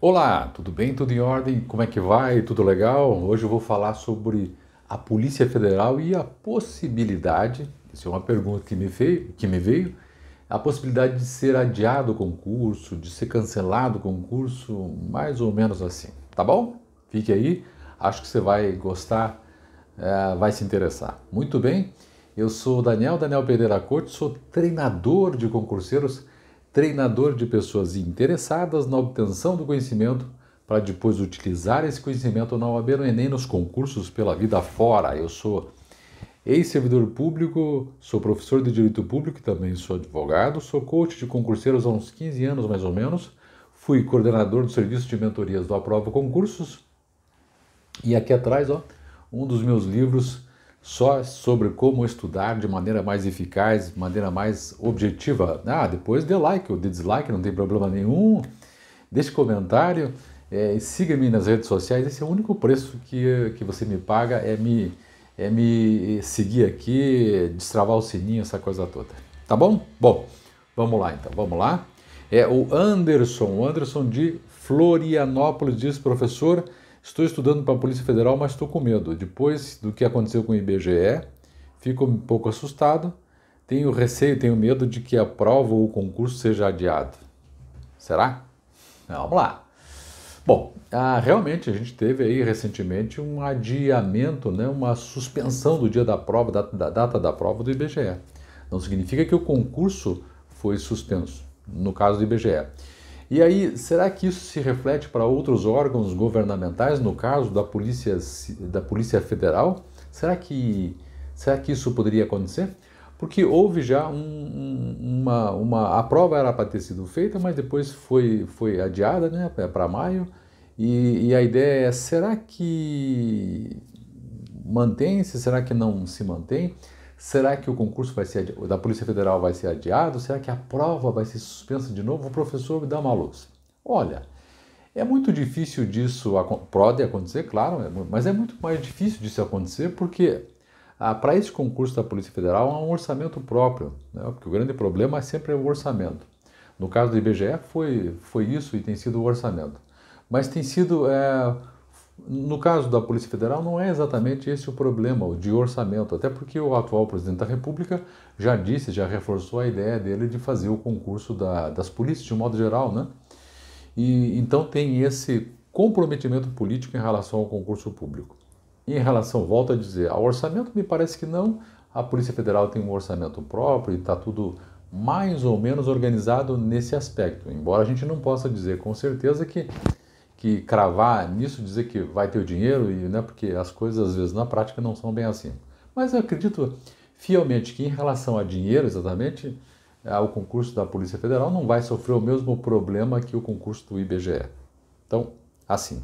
Olá, tudo bem? Tudo em ordem? Como é que vai? Tudo legal? Hoje eu vou falar sobre a Polícia Federal e a possibilidade, isso é uma pergunta que me veio, que me veio a possibilidade de ser adiado o concurso, de ser cancelado o concurso, mais ou menos assim, tá bom? Fique aí, acho que você vai gostar, é, vai se interessar. Muito bem, eu sou Daniel, Daniel Pereira Corte, sou treinador de concurseiros treinador de pessoas interessadas na obtenção do conhecimento para depois utilizar esse conhecimento na OAB no Enem nos concursos pela vida fora. Eu sou ex-servidor público, sou professor de direito público, e também sou advogado, sou coach de concurseiros há uns 15 anos mais ou menos, fui coordenador do serviço de mentorias do Aprova Concursos e aqui atrás, ó, um dos meus livros só sobre como estudar de maneira mais eficaz, de maneira mais objetiva. Ah, depois dê like ou dê dislike, não tem problema nenhum. Deixe comentário, é, siga-me nas redes sociais. Esse é o único preço que, que você me paga, é me, é me é, seguir aqui, destravar o sininho, essa coisa toda. Tá bom? Bom, vamos lá então, vamos lá. É o Anderson, o Anderson de Florianópolis, diz professor... Estou estudando para a Polícia Federal, mas estou com medo. Depois do que aconteceu com o IBGE, fico um pouco assustado. Tenho receio, tenho medo de que a prova ou o concurso seja adiado. Será? Vamos lá. Bom, ah, realmente a gente teve aí recentemente um adiamento, né, uma suspensão do dia da prova, da, da data da prova do IBGE. Não significa que o concurso foi suspenso, no caso do IBGE. E aí, será que isso se reflete para outros órgãos governamentais, no caso da Polícia, da polícia Federal? Será que, será que isso poderia acontecer? Porque houve já um, uma, uma. A prova era para ter sido feita, mas depois foi, foi adiada né, para maio. E, e a ideia é: será que mantém-se? Será que não se mantém? Será que o concurso vai ser da Polícia Federal vai ser adiado? Será que a prova vai ser suspensa de novo? O professor me dá uma luz. Olha, é muito difícil disso pode acontecer, claro, é mas é muito mais difícil disso acontecer porque ah, para esse concurso da Polícia Federal há um orçamento próprio, né? porque o grande problema é sempre o orçamento. No caso do IBGE foi, foi isso e tem sido o orçamento. Mas tem sido é, no caso da Polícia Federal, não é exatamente esse o problema, o de orçamento, até porque o atual presidente da República já disse, já reforçou a ideia dele de fazer o concurso da, das polícias de um modo geral, né? E então tem esse comprometimento político em relação ao concurso público. em relação, volto a dizer, ao orçamento, me parece que não. A Polícia Federal tem um orçamento próprio e está tudo mais ou menos organizado nesse aspecto, embora a gente não possa dizer com certeza que que cravar nisso, dizer que vai ter o dinheiro, e, né, porque as coisas às vezes na prática não são bem assim. Mas eu acredito fielmente que em relação a dinheiro, exatamente, é, o concurso da Polícia Federal não vai sofrer o mesmo problema que o concurso do IBGE. Então, assim.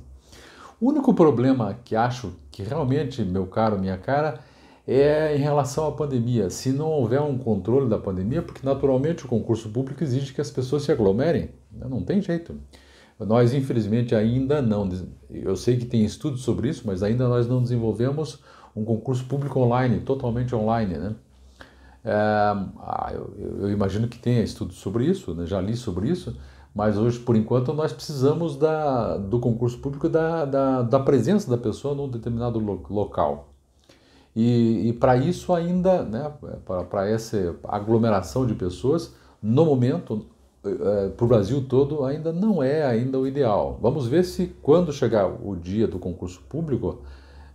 O único problema que acho que realmente, meu caro, minha cara, é em relação à pandemia. Se não houver um controle da pandemia, porque naturalmente o concurso público exige que as pessoas se aglomerem, não tem jeito. Nós, infelizmente, ainda não. Eu sei que tem estudos sobre isso, mas ainda nós não desenvolvemos um concurso público online, totalmente online, né? É, eu, eu, imagino que tenha estudos sobre isso, né? já li sobre isso, mas hoje, por enquanto, nós precisamos da, do concurso público da, da, da presença da pessoa num determinado lo, local. E, e para isso ainda, né, para essa aglomeração de pessoas, no momento eh, para o Brasil todo ainda não é ainda o ideal. Vamos ver se quando chegar o dia do concurso público,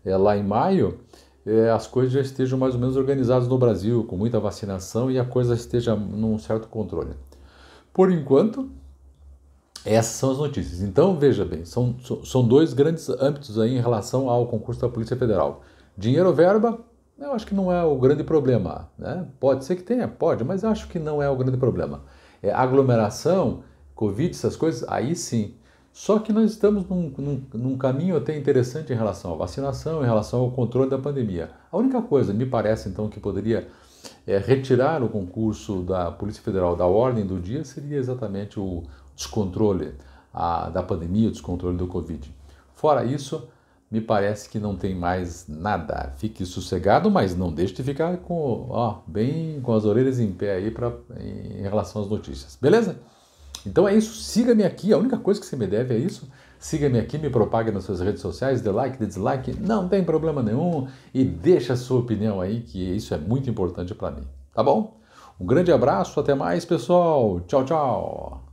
é, lá em maio, é, as coisas já estejam mais ou menos organizadas no Brasil, com muita vacinação e a coisa esteja num certo controle. Por enquanto, essas são as notícias. Então, veja bem, são, são dois grandes âmbitos aí em relação ao concurso da Polícia Federal. Dinheiro ou verba, eu acho que não é o grande problema. Né? Pode ser que tenha, pode, mas acho que não é o grande problema é, aglomeração, Covid, essas coisas, aí sim. Só que nós estamos num, num, num, caminho até interessante em relação à vacinação, em relação ao controle da pandemia. A única coisa, me parece então, que poderia é, retirar o concurso da Polícia Federal da ordem do dia seria exatamente o descontrole a, da pandemia, o descontrole do Covid. Fora isso, me parece que não tem mais nada. Fique sossegado, mas não deixe de ficar com, ó, bem com as orelhas em pé aí pra, em relação às notícias, beleza? Então é isso, siga-me aqui, a única coisa que você me deve é isso. Siga-me aqui, me propague nas suas redes sociais, dê like, dê dislike, não tem problema nenhum e deixa a sua opinião aí, que isso é muito importante para mim, tá bom? Um grande abraço, até mais, pessoal. Tchau, tchau.